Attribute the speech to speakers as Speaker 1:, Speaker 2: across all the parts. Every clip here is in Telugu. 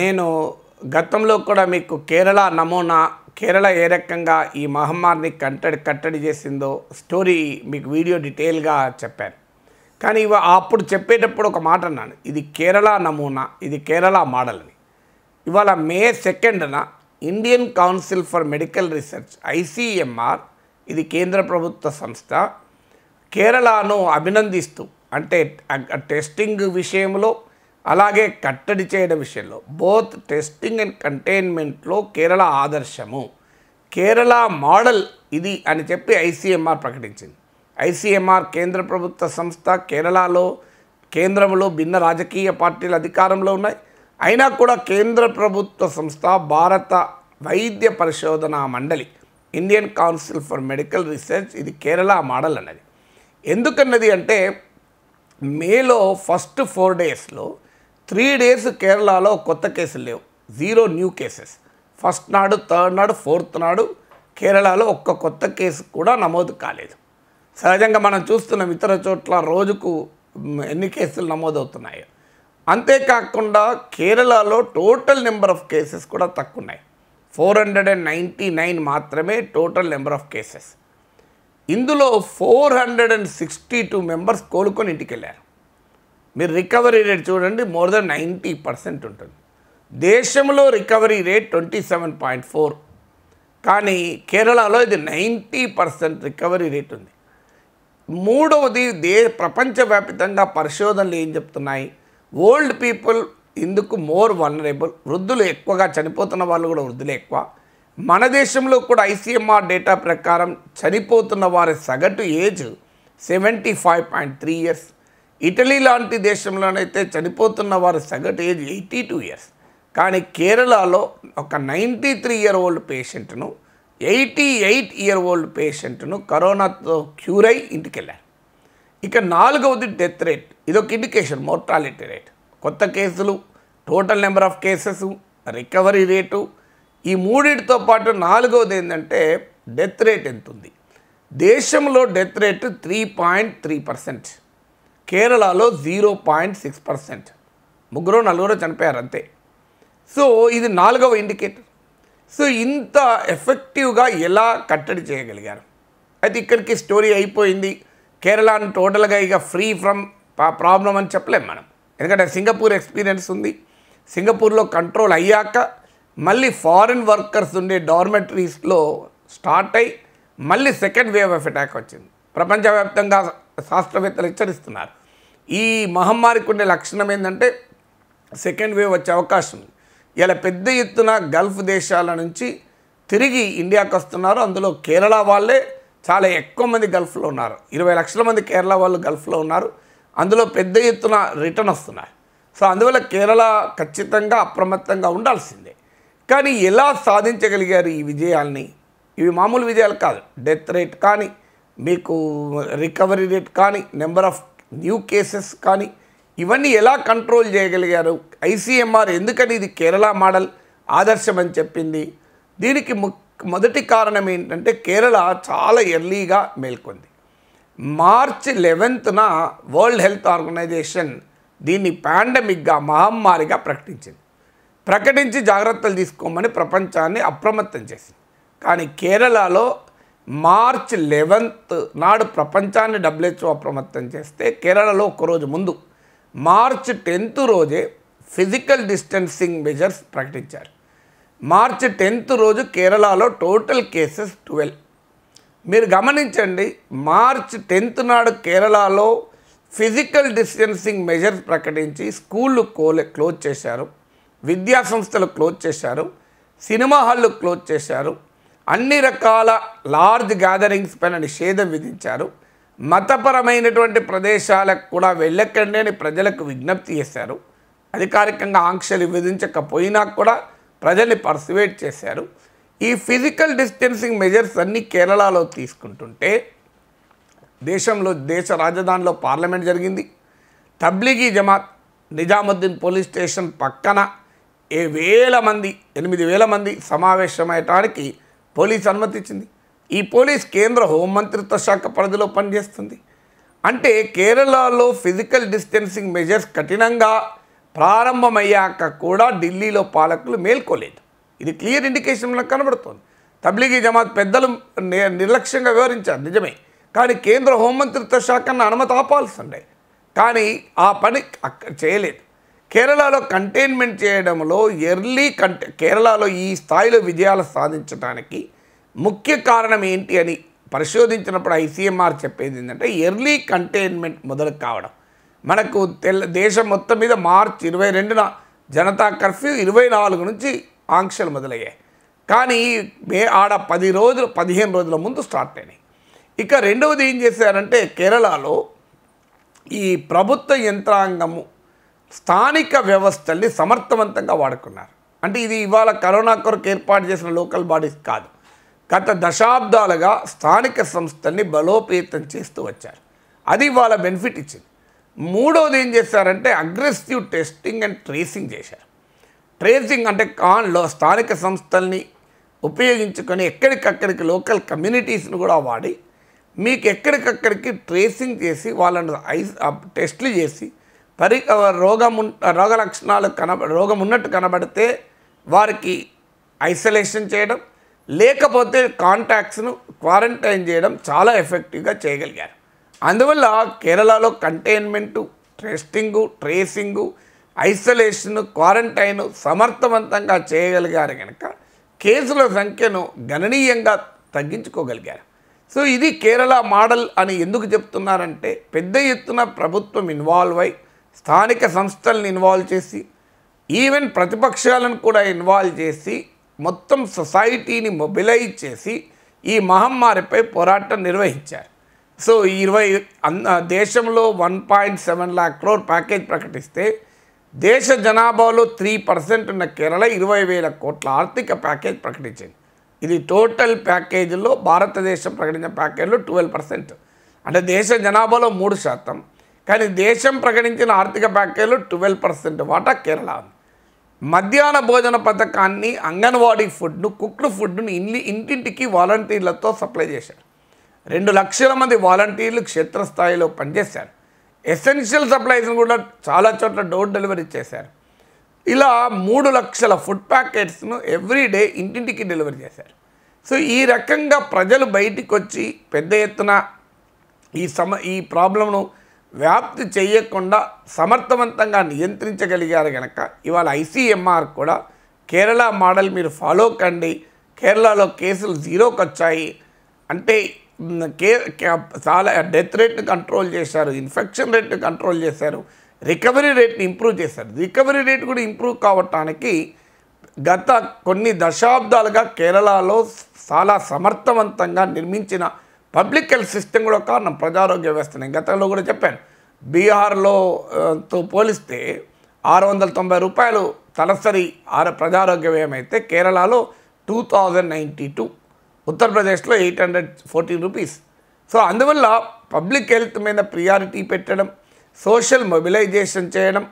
Speaker 1: నేను గతంలో కూడా మీకు కేరళ నమూనా కేరళ ఏ రకంగా ఈ మహమ్మారిని కంటడి కట్టడి చేసిందో స్టోరీ మీకు వీడియో డీటెయిల్గా చెప్పాను కానీ అప్పుడు చెప్పేటప్పుడు ఒక మాట అన్నాను ఇది కేరళ నమూనా ఇది కేరళ మోడల్ అని ఇవాళ మే సెకండ్న Indian Council for Medical Research ICMR ఇది కేంద్ర ప్రభుత్వ సంస్థ కేరళను అభినందిస్తూ అంటే టెస్టింగ్ విషయంలో అలాగే కట్టడి చేయడం విషయంలో బోత్ టెస్టింగ్ అండ్ కంటైన్మెంట్లో కేరళ ఆదర్శము కేరళ మోడల్ ఇది అని చెప్పి ఐసీఎంఆర్ ప్రకటించింది ఐసీఎంఆర్ కేంద్ర ప్రభుత్వ సంస్థ కేరళలో కేంద్రంలో భిన్న రాజకీయ పార్టీలు అధికారంలో ఉన్నాయి అయినా కూడా కేంద్ర ప్రభుత్వ సంస్థ భారత వైద్య పరిశోధన మండలి Indian Council for Medical Research ఇది కేరళ మోడల్ అన్నది ఎందుకన్నది అంటే మేలో ఫస్ట్ ఫోర్ డేస్లో త్రీ డేస్ కేరళలో కొత్త కేసులు లేవు జీరో న్యూ కేసెస్ ఫస్ట్ నాడు థర్డ్ నాడు ఫోర్త్ నాడు కేరళలో ఒక్క కొత్త కేసు కూడా నమోదు కాలేదు సహజంగా మనం చూస్తున్నాం ఇతర చోట్ల రోజుకు ఎన్ని కేసులు నమోదవుతున్నాయి అంతేకాకుండా కేరళలో టోటల్ నెంబర్ ఆఫ్ కేసెస్ కూడా తక్కువ ఉన్నాయి four hundred and ninety nine మాత్రమే టోటల్ నెంబర్ ఆఫ్ కేసెస్ ఇందులో four hundred and sixty two members కోలుకొని ఇంటికి వెళ్ళారు మీరు రికవరీ రేట్ చూడండి మోర్ దెన్ నైంటీ పర్సెంట్ ఉంటుంది దేశంలో recovery rate twenty seven point four కానీ కేరళలో ఇది నైంటీ పర్సెంట్ రికవరీ రేట్ ఉంది మూడవది దే ప్రపంచవ్యాప్తంగా పరిశోధనలు ఏం చెప్తున్నాయి ఓల్డ్ పీపుల్ ఇందుకు మోర్ వనరబుల్ వృద్ధులు ఎక్కువగా చనిపోతున్న వాళ్ళు కూడా వృద్ధులు ఎక్కువ మన దేశంలో కూడా ఐసీఎంఆర్ డేటా ప్రకారం చనిపోతున్న వారి సగటు age seventy five point three years Italy లాంటి దేశంలోనైతే చనిపోతున్న వారి సగటు ఏజ్ ఎయిటీ టూ ఇయర్స్ కానీ కేరళలో ఒక నైంటీ త్రీ ఇయర్ ఓల్డ్ పేషెంట్ను ఎయిటీ ఎయిట్ ఇయర్ ఓల్డ్ పేషెంట్ను కరోనాతో క్యూర్ అయి ఇంటికి వెళ్ళారు ఇక నాలుగవది డెత్ రేట్ ఇదొక ఇండికేషన్ మోర్టాలిటీ రేట్ కొత్త కేసులు total number of cases recovery rate ఈ మూడింటితో పాటు నాలుగవది ఏంటంటే డెత్ రేట్ ఎంత ఉంది దేశంలో death rate three point three percent కేరళలో జీరో పాయింట్ సిక్స్ పర్సెంట్ ముగ్గురు నలుగురు చనిపోయారు అంతే సో ఇది నాలుగవ ఇండికేటర్ సో ఇంత ఎఫెక్టివ్గా ఎలా కట్టడి చేయగలిగారు అయితే ఇక్కడికి స్టోరీ అయిపోయింది కేరళను టోటల్గా ఇక ఫ్రీ ఫ్రమ్ ప్రాబ్లం అని చెప్పలేం మనం ఎందుకంటే సింగపూర్ ఎక్స్పీరియన్స్ ఉంది సింగపూర్లో కంట్రోల్ అయ్యాక మళ్ళీ ఫారిన్ వర్కర్స్ ఉండే డార్మెటరీస్లో స్టార్ట్ అయి మళ్ళీ సెకండ్ వేవ్ ఆఫ్ అటాక్ వచ్చింది ప్రపంచవ్యాప్తంగా శాస్త్రవేత్తలు హెచ్చరిస్తున్నారు ఈ మహమ్మారికి ఉండే లక్షణం ఏంటంటే సెకండ్ వేవ్ వచ్చే అవకాశం ఉంది ఇలా పెద్ద ఎత్తున గల్ఫ్ దేశాల నుంచి తిరిగి ఇండియాకు వస్తున్నారు అందులో కేరళ వాళ్ళే చాలా ఎక్కువ మంది గల్ఫ్లో ఉన్నారు ఇరవై లక్షల మంది కేరళ వాళ్ళు గల్ఫ్లో ఉన్నారు అందులో పెద్ద ఎత్తున రిటర్న్ వస్తున్నారు సో అందువల్ల కేరళ ఖచ్చితంగా అప్రమత్తంగా ఉండాల్సిందే కానీ ఎలా సాధించగలిగారు ఈ విజయాల్ని ఇవి మామూలు విజయాలు కాదు డెత్ రేట్ కానీ మీకు రికవరీ రేట్ కానీ నెంబర్ ఆఫ్ న్యూ కేసెస్ కానీ ఇవన్నీ ఎలా కంట్రోల్ చేయగలిగారు ఐసీఎంఆర్ ఎందుకని ఇది కేరళ మోడల్ ఆదర్శం అని చెప్పింది దీనికి మొదటి కారణం ఏంటంటే కేరళ చాలా ఎర్లీగా మేల్కొంది మార్చ్ లెవెన్త్న వరల్డ్ హెల్త్ ఆర్గనైజేషన్ దీన్ని పాండమిక్గా మహమ్మారిగా ప్రకటించింది ప్రకటించి జాగ్రత్తలు తీసుకోమని ప్రపంచాన్ని అప్రమత్తం చేసింది కానీ కేరళలో మార్చ్ లెవెన్త్ నాడు ప్రపంచాన్ని డబ్ల్యూహెచ్ఓ అప్రమత్తం చేస్తే కేరళలో ఒకరోజు ముందు మార్చ్ టెన్త్ రోజే ఫిజికల్ డిస్టెన్సింగ్ మెజర్స్ ప్రకటించారు మార్చ్ టెన్త్ రోజు కేరళలో టోటల్ కేసెస్ ట్వెల్వ్ మీరు గమనించండి మార్చ్ టెన్త్ నాడు కేరళలో ఫిజికల్ డిస్టెన్సింగ్ మెజర్స్ ప్రకటించి స్కూళ్ళు కోలే క్లోజ్ చేశారు విద్యాసంస్థలు క్లోజ్ చేశారు సినిమా హాళ్ళు క్లోజ్ చేశారు అన్ని రకాల లార్జ్ గ్యాదరింగ్స్ పైన నిషేధం విధించారు మతపరమైనటువంటి ప్రదేశాలకు కూడా వెళ్ళకండి అని ప్రజలకు విజ్ఞప్తి చేశారు అధికారికంగా ఆంక్షలు విధించకపోయినా కూడా ప్రజల్ని పర్సివేట్ చేశారు ఈ ఫిజికల్ డిస్టెన్సింగ్ మెజర్స్ అన్నీ కేరళలో తీసుకుంటుంటే దేశంలో దేశ రాజధానిలో పార్లమెంట్ జరిగింది తబ్లిగీ జమాత్ నిజాముద్దీన్ పోలీస్ స్టేషన్ పక్కన ఏ వేల మంది ఎనిమిది వేల మంది సమావేశమయ్యటానికి పోలీస్ అనుమతిచ్చింది ఈ పోలీస్ కేంద్ర హోంమంత్రిత్వ శాఖ పరిధిలో పనిచేస్తుంది అంటే కేరళలో ఫిజికల్ డిస్టెన్సింగ్ మెజర్స్ కఠినంగా ప్రారంభమయ్యాక కూడా ఢిల్లీలో పాలకులు మేల్కోలేదు ఇది క్లియర్ ఇండికేషన్ మనకు కనబడుతోంది తబ్లీగీ జమాత్ పెద్దలు నిర్లక్ష్యంగా వివరించారు నిజమే కానీ కేంద్ర హోంమంత్రిత్వ శాఖను అనుమతి ఆపాల్సి ఉండే కానీ ఆ పని చేయలేదు కేరళలో కంటైన్మెంట్ చేయడంలో ఎర్లీ కంటే కేరళలో ఈ స్థాయిలో విజయాలు సాధించడానికి ముఖ్య కారణం ఏంటి అని పరిశోధించినప్పుడు ఐసీఎంఆర్ చెప్పేది ఏంటంటే ఎర్లీ కంటైన్మెంట్ మొదలు కావడం మనకు తెల్ల దేశం మొత్తం మీద మార్చ్ ఇరవై రెండున జనతా కర్ఫ్యూ ఇరవై నాలుగు నుంచి ఆంక్షలు మొదలయ్యాయి కానీ మే ఆడ పది రోజులు పదిహేను రోజుల ముందు స్టార్ట్ అయినాయి ఇక రెండవది ఏం చేశారంటే కేరళలో ఈ ప్రభుత్వ యంత్రాంగము స్థానిక వ్యవస్థల్ని సమర్థవంతంగా వాడుకున్నారు అంటే ఇది ఇవాళ కరోనా కొరకు ఏర్పాటు చేసిన లోకల్ బాడీస్ కాదు గత దశాబ్దాలుగా స్థానిక సంస్థల్ని బలోపేతం చేస్తూ వచ్చారు అది ఇవాళ బెనిఫిట్ ఇచ్చింది మూడోది ఏం చేశారంటే అగ్రెసివ్ టెస్టింగ్ అండ్ ట్రేసింగ్ చేశారు ట్రేసింగ్ అంటే కాన్లో స్థానిక సంస్థల్ని ఉపయోగించుకొని ఎక్కడికక్కడికి లోకల్ కమ్యూనిటీస్ని కూడా వాడి మీకు ఎక్కడికక్కడికి ట్రేసింగ్ చేసి వాళ్ళని ఐస్ టెస్ట్లు చేసి పరి రోగం రోగ లక్షణాలు కనబ రోగం ఉన్నట్టు కనబడితే వారికి ఐసోలేషన్ చేయడం లేకపోతే కాంటాక్ట్స్ను క్వారంటైన్ చేయడం చాలా ఎఫెక్టివ్గా చేయగలిగారు అందువల్ల కేరళలో containment testing tracing isolation quarantine సమర్థవంతంగా చేయగలిగారు కనుక కేసుల సంఖ్యను గణనీయంగా తగ్గించుకోగలిగారు సో ఇది కేరళ మోడల్ అని ఎందుకు చెప్తున్నారంటే పెద్ద ఎత్తున ప్రభుత్వం ఇన్వాల్వ్ అయి స్థానిక సంస్థలను ఇన్వాల్వ్ చేసి ఈవెన్ ప్రతిపక్షాలను కూడా ఇన్వాల్వ్ చేసి మొత్తం సొసైటీని మొబిలైజ్ చేసి ఈ మహమ్మారిపై పోరాటం నిర్వహించారు సో ఇరవై దేశంలో one point seven lakh crore package ప్రకటిస్తే దేశ జనాభాలో త్రీ పర్సెంట్ ఉన్న కేరళ ఇరవై వేల కోట్ల ఆర్థిక ప్యాకేజ్ ప్రకటించింది ఇది టోటల్ ప్యాకేజీలో భారతదేశం ప్రకటించిన ప్యాకేజ్లో ట్వెల్వ్ పర్సెంట్ అంటే దేశ జనాభాలో మూడు శాతం కానీ దేశం ప్రకటించిన ఆర్థిక ప్యాకేజీలో ట్వెల్వ్ పర్సెంట్ వాటా కేరళ మధ్యాహ్న భోజన పథకాన్ని అంగన్వాడీ ఫుడ్ను కుక్డ్ ఫుడ్ను ఇల్లి ఇంటింటికి వాలంటీర్లతో సప్లై చేశారు రెండు లక్షల మంది వాలంటీర్లు క్షేత్రస్థాయిలో పనిచేశారు ఎసెన్షియల్ సప్లైస్ని కూడా చాలా చోట్ల డోర్ డెలివరీ చేశారు ఇలా మూడు లక్షల ఫుడ్ ప్యాకెట్స్ను ఎవ్రీడే ఇంటింటికి డెలివరీ చేశారు సో ఈ రకంగా ప్రజలు బయటికి వచ్చి పెద్ద ఎత్తున ఈ సమ ఈ ప్రాబ్లంను వ్యాప్తి చేయకుండా సమర్థవంతంగా నియంత్రించగలిగారు కనుక ఇవాళ ఐసీఎంఆర్ కూడా కేరళ మోడల్ మీరు ఫాలో కండి కేరళలో కేసులు జీరోకి వచ్చాయి అంటే కే చాలా డెత్ రేట్ని కంట్రోల్ చేశారు ఇన్ఫెక్షన్ రేట్ని కంట్రోల్ చేశారు రికవరీ రేట్ని ఇంప్రూవ్ చేశారు రికవరీ రేట్ కూడా ఇంప్రూవ్ కావటానికి గత కొన్ని దశాబ్దాలుగా కేరళలో చాలా సమర్థవంతంగా నిర్మించిన పబ్లిక్ హెల్త్ సిస్టమ్ కూడా కారణం ప్రజారోగ్య నేను గతంలో కూడా చెప్పాను బీహార్లోతో పోలిస్తే ఆరు వందల తొంభై రూపాయలు తలసరి ఆర ప్రజారోగ్య వ్యయం అయితే కేరళలో టూ థౌజండ్ నైంటీ టూ ఉత్తరప్రదేశ్లో eight hundred fourteen rupees so అందువల్ల పబ్లిక్ హెల్త్ మీద ప్రియారిటీ పెట్టడం సోషల్ మొబిలైజేషన్ చేయడం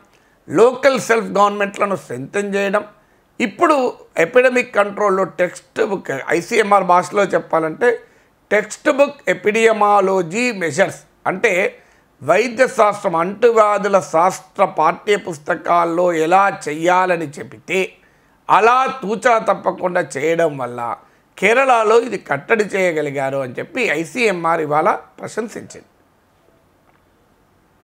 Speaker 1: లోకల్ సెల్ఫ్ గవర్నమెంట్లను స్ట్రెంథన్ చేయడం ఇప్పుడు ఎపిడమిక్ కంట్రోల్లో టెక్స్ట్ బుక్ ఐసీఎంఆర్ భాషలో చెప్పాలంటే టెక్స్ట్ బుక్ ఎపిడియమాలజీ మెషర్స్ అంటే వైద్య శాస్త్రం అంటువ్యాధుల శాస్త్ర పాఠ్య పుస్తకాల్లో ఎలా చేయాలని చెబితే అలా తూచా తప్పకుండా చేయడం వల్ల కేరళలో ఇది కట్టడి చేయగలిగారు అని చెప్పి ఐసీఎంఆర్ ఇవాళ ప్రశంసించింది